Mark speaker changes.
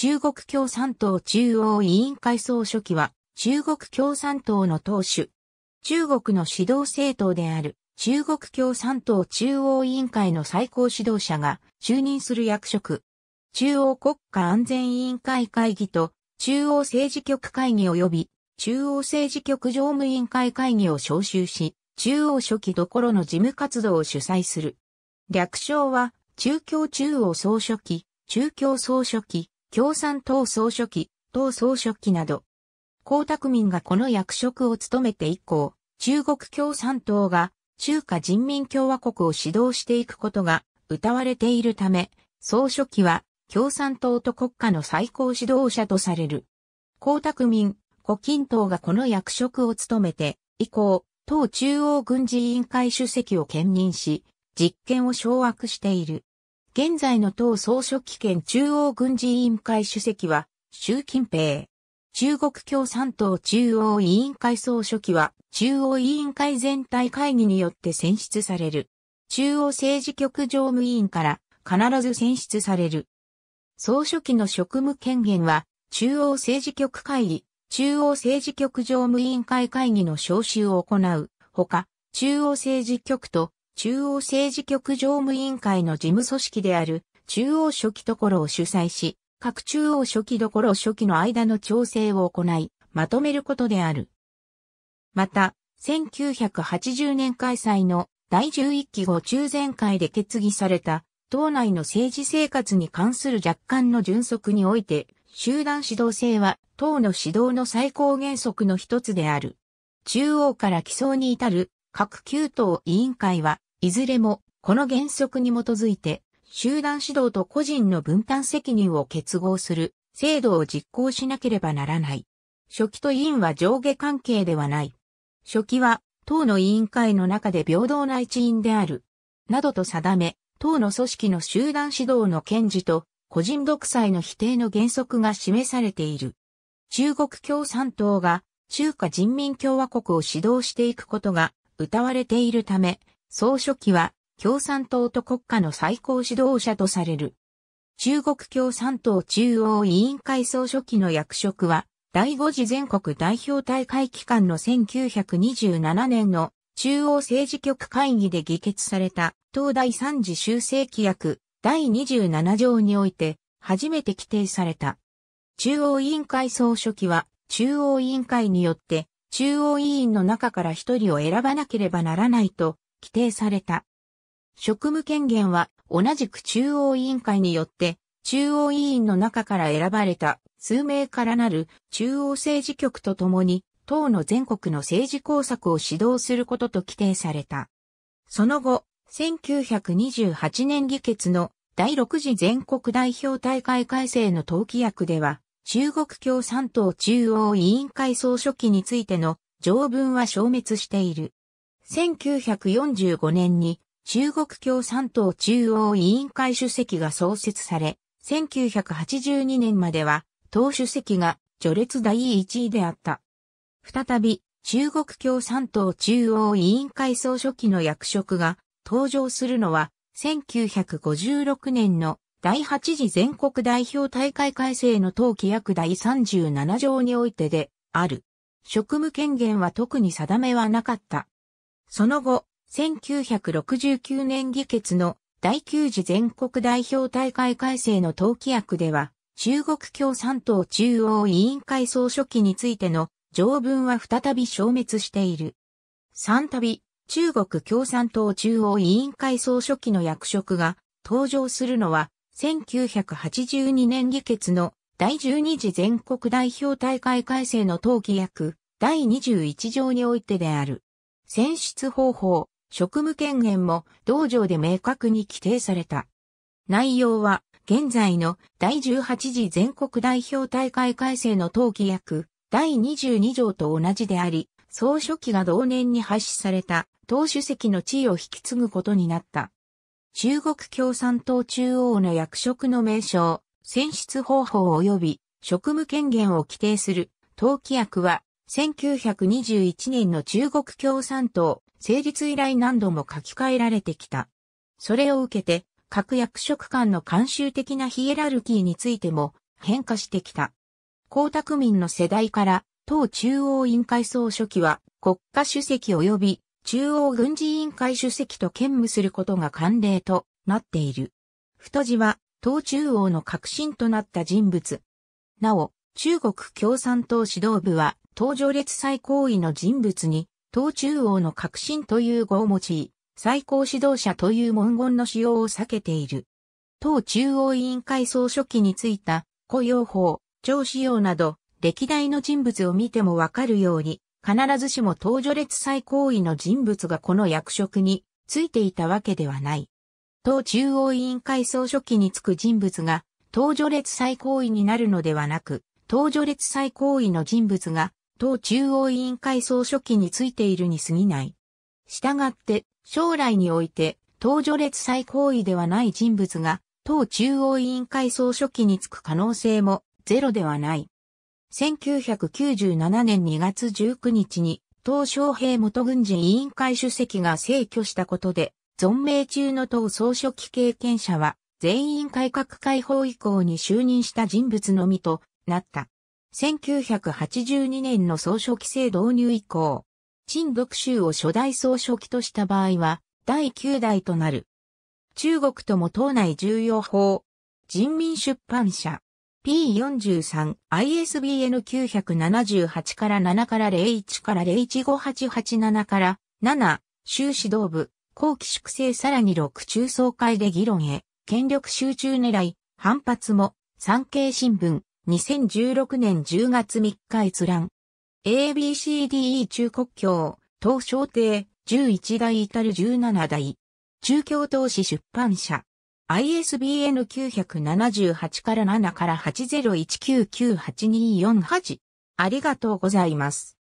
Speaker 1: 中国共産党中央委員会総書記は、中国共産党の党首。中国の指導政党である、中国共産党中央委員会の最高指導者が就任する役職。中央国家安全委員会会議と、中央政治局会議及び、中央政治局常務委員会会議を招集し、中央書記どころの事務活動を主催する。略称は、中共中央総書記、中共総書記、共産党総書記、党総書記など、江沢民がこの役職を務めて以降、中国共産党が中華人民共和国を指導していくことが謳われているため、総書記は共産党と国家の最高指導者とされる。江沢民、胡錦涛がこの役職を務めて、以降、党中央軍事委員会主席を兼任し、実権を掌握している。現在の党総書記兼中央軍事委員会主席は、習近平。中国共産党中央委員会総書記は、中央委員会全体会議によって選出される。中央政治局常務委員から必ず選出される。総書記の職務権限は、中央政治局会議、中央政治局常務委員会会議の招集を行う、ほか、中央政治局と中央政治局常務委員会の事務組織である中央書記ろを主催し、各中央書記ろ書記の間の調整を行い、まとめることである。また、1980年開催の第11期後中前会で決議された、党内の政治生活に関する若干の準則において、集団指導制は党の指導の最高原則の一つである。中央から起草に至る各給党委員会はいずれも、この原則に基づいて、集団指導と個人の分担責任を結合する制度を実行しなければならない。初期と委員は上下関係ではない。初期は、党の委員会の中で平等な一員である。などと定め、党の組織の集団指導の堅持と、個人独裁の否定の原則が示されている。中国共産党が中華人民共和国を指導していくことが謳われているため、総書記は共産党と国家の最高指導者とされる。中国共産党中央委員会総書記の役職は、第5次全国代表大会期間の1927年の中央政治局会議で議決された、東大3次修正規約第27条において、初めて規定された。中央委員会総書記は、中央委員会によって、中央委員の中から一人を選ばなければならないと規定された。職務権限は同じく中央委員会によって中央委員の中から選ばれた数名からなる中央政治局とともに党の全国の政治工作を指導することと規定された。その後、1928年議決の第6次全国代表大会改正の党規約では、中国共産党中央委員会総書記についての条文は消滅している。1945年に中国共産党中央委員会主席が創設され、1982年までは党主席が序列第1位であった。再び中国共産党中央委員会総書記の役職が登場するのは1956年の第8次全国代表大会改正の党規約第37条においてである。職務権限は特に定めはなかった。その後、1969年議決の第9次全国代表大会改正の党規約では、中国共産党中央委員会総書記についての条文は再び消滅している。三度、中国共産党中央委員会総書記の役職が登場するのは、1982年議決の第12次全国代表大会改正の党規約第21条においてである。選出方法、職務権限も道場で明確に規定された。内容は、現在の第18次全国代表大会改正の登記約第22条と同じであり、総書記が同年に廃止された党主席の地位を引き継ぐことになった。中国共産党中央の役職の名称、選出方法及び職務権限を規定する党規約は1921年の中国共産党成立以来何度も書き換えられてきた。それを受けて、各役職間の慣習的なヒエラルキーについても変化してきた。江沢民の世代から、党中央委員会総書記は国家主席及び中央軍事委員会主席と兼務することが慣例となっている。太字は党中央の核心となった人物。なお、中国共産党指導部は東上列最高位の人物に、党中央の革新という語を用い、最高指導者という文言の使用を避けている。党中央委員会総書記についた、雇用法、長使用など、歴代の人物を見てもわかるように、必ずしも東序列最高位の人物がこの役職についていたわけではない。党中央委員会総書記につく人物が、東序列最高位になるのではなく、東序列最高位の人物が、党中央委員会総書記についているに過ぎない。従って、将来において、党序列最高位ではない人物が、党中央委員会総書記につく可能性もゼロではない。1997年2月19日に、党昌平元軍事委員会主席が逝去したことで、存命中の党総書記経験者は、全員改革開放以降に就任した人物のみとなった。1982年の総書記制導入以降、陳独州を初代総書記とした場合は、第9代となる。中国とも党内重要法、人民出版社、P43、ISBN 978から7から01から0 1 5 8 8 7から7、州指導部、後期粛清さらに6中総会で議論へ、権力集中狙い、反発も、産経新聞、2016年10月3日閲覧。ABCDE 中国教、東商帝、11代至る17代。中京投資出版社。ISBN 978から7から80199824 8ありがとうございます。